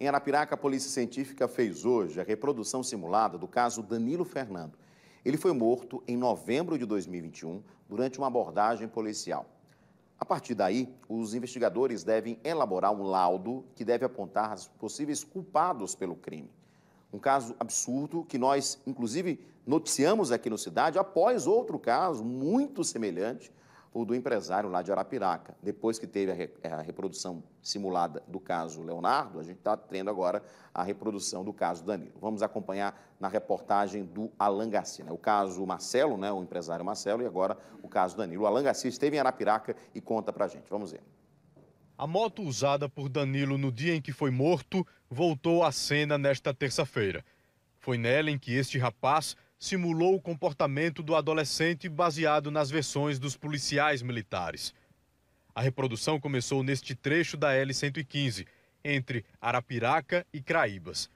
Em Arapiraca, a Polícia Científica fez hoje a reprodução simulada do caso Danilo Fernando. Ele foi morto em novembro de 2021 durante uma abordagem policial. A partir daí, os investigadores devem elaborar um laudo que deve apontar os possíveis culpados pelo crime. Um caso absurdo que nós, inclusive, noticiamos aqui no Cidade após outro caso muito semelhante o do empresário lá de Arapiraca. Depois que teve a, é, reprodução simulada do caso Leonardo, a gente está tendo agora a reprodução do caso Danilo. Vamos acompanhar na reportagem do Alan Garcia. Né? O caso Marcelo, né? o empresário Marcelo, e agora o caso Danilo. O Alan Garcia esteve em Arapiraca e conta para a gente. Vamos ver. A moto usada por Danilo no dia em que foi morto voltou à cena nesta terça-feira. Foi nela em que este rapaz simulou o comportamento do adolescente baseado nas versões dos policiais militares. A reprodução começou neste trecho da L-115, entre Arapiraca e Craíbas.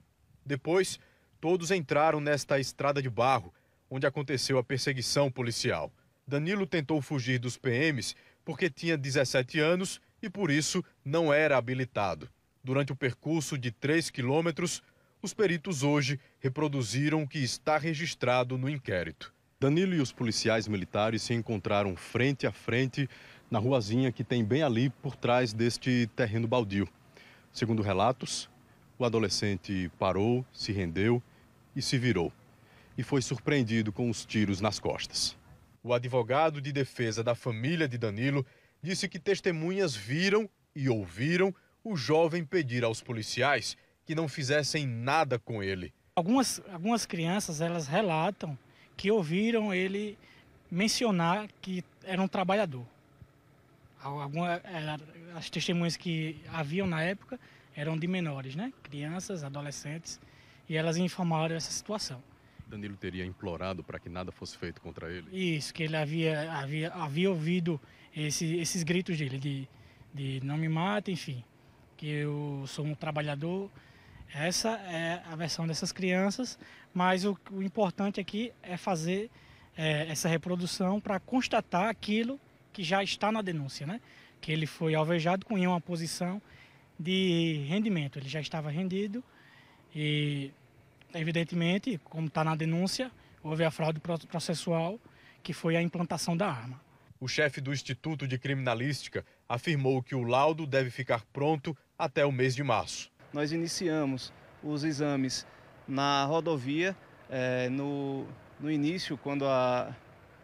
Depois, todos entraram nesta estrada de barro, onde aconteceu a perseguição policial. Danilo tentou fugir dos PMs porque tinha 17 anos e, por isso, não era habilitado. Durante o percurso de 3 quilômetros, os peritos hoje reproduziram o que está registrado no inquérito. Danilo e os policiais militares se encontraram frente a frente na ruazinha que tem bem ali por trás deste terreno baldio. Segundo relatos, o adolescente parou, se rendeu e se virou. E foi surpreendido com os tiros nas costas. O advogado de defesa da família de Danilo disse que testemunhas viram e ouviram o jovem pedir aos policiais que não fizessem nada com ele. Algumas, algumas crianças elas relatam que ouviram ele mencionar que era um trabalhador. Algumas as testemunhas que haviam na época eram de menores, né? Crianças, adolescentes, e elas informaram essa situação. Danilo teria implorado para que nada fosse feito contra ele? Isso, que ele havia, havia, havia ouvido esse, esses gritos dele, de, de não me mata, enfim, que eu sou um trabalhador essa é a versão dessas crianças, mas o, o importante aqui é fazer é, essa reprodução para constatar aquilo que já está na denúncia, né? Que ele foi alvejado com uma posição de rendimento, ele já estava rendido e, evidentemente, como está na denúncia, houve a fraude processual que foi a implantação da arma. O chefe do Instituto de Criminalística afirmou que o laudo deve ficar pronto até o mês de março nós iniciamos os exames na rodovia, é, no, no início, quando a,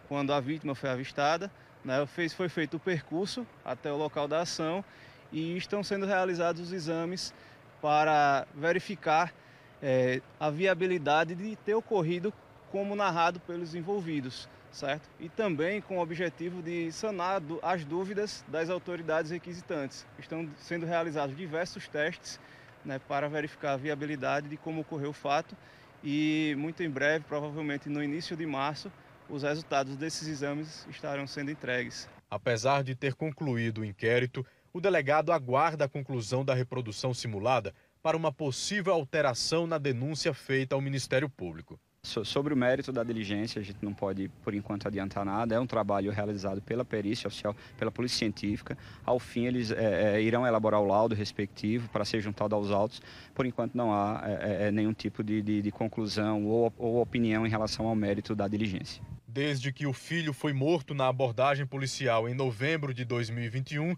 quando a vítima foi avistada. Né, fez, foi feito o percurso até o local da ação e estão sendo realizados os exames para verificar é, a viabilidade de ter ocorrido como narrado pelos envolvidos, certo? E também com o objetivo de sanar as dúvidas das autoridades requisitantes. Estão sendo realizados diversos testes né, para verificar a viabilidade de como ocorreu o fato e muito em breve, provavelmente no início de março, os resultados desses exames estarão sendo entregues. Apesar de ter concluído o inquérito, o delegado aguarda a conclusão da reprodução simulada para uma possível alteração na denúncia feita ao Ministério Público sobre o mérito da diligência, a gente não pode, por enquanto, adiantar nada. É um trabalho realizado pela perícia oficial, pela polícia científica. Ao fim, eles é, é, irão elaborar o laudo respectivo para ser juntado aos autos. Por enquanto, não há é, é, é nenhum tipo de, de, de conclusão ou, ou opinião em relação ao mérito da diligência. Desde que o filho foi morto na abordagem policial em novembro de 2021,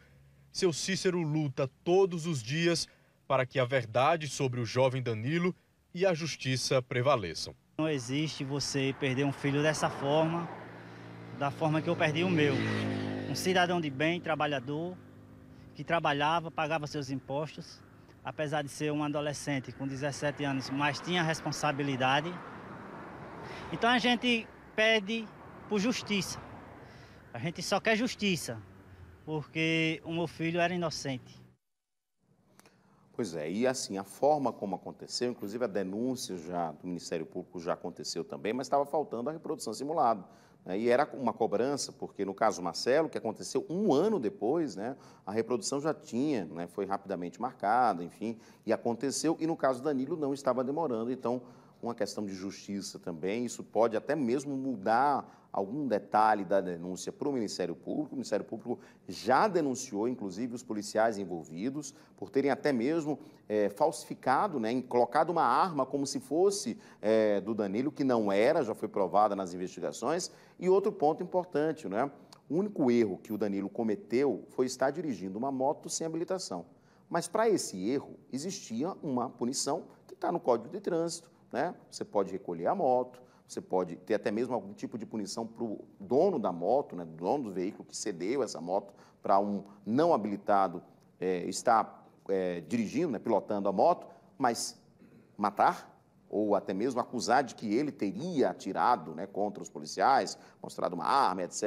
seu Cícero luta todos os dias para que a verdade sobre o jovem Danilo e a justiça prevaleçam. Não existe você perder um filho dessa forma, da forma que eu perdi o meu. Um cidadão de bem, trabalhador, que trabalhava, pagava seus impostos, apesar de ser um adolescente com 17 anos, mas tinha responsabilidade. Então a gente pede por justiça. A gente só quer justiça, porque o meu filho era inocente. Pois é, e assim, a forma como aconteceu, inclusive a denúncia já do Ministério Público já aconteceu também, mas estava faltando a reprodução simulada. Né? E era uma cobrança, porque no caso Marcelo, que aconteceu um ano depois, né, a reprodução já tinha, né, foi rapidamente marcada, enfim, e aconteceu. E no caso Danilo não estava demorando, então uma questão de justiça também, isso pode até mesmo mudar algum detalhe da denúncia para o Ministério Público. O Ministério Público já denunciou, inclusive, os policiais envolvidos por terem até mesmo é, falsificado, né, colocado uma arma como se fosse é, do Danilo, que não era, já foi provada nas investigações. E outro ponto importante, né? O único erro que o Danilo cometeu foi estar dirigindo uma moto sem habilitação. Mas para esse erro existia uma punição que está no Código de Trânsito, né? Você pode recolher a moto, você pode ter até mesmo algum tipo de punição para o dono da moto, né, dono do veículo que cedeu essa moto para um não habilitado é, estar é, dirigindo, né, pilotando a moto, mas matar ou até mesmo acusar de que ele teria atirado né, contra os policiais, mostrado uma arma, etc.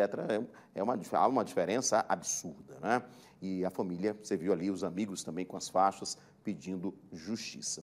É, é uma, uma diferença absurda. Né? E a família, você viu ali os amigos também com as faixas pedindo justiça.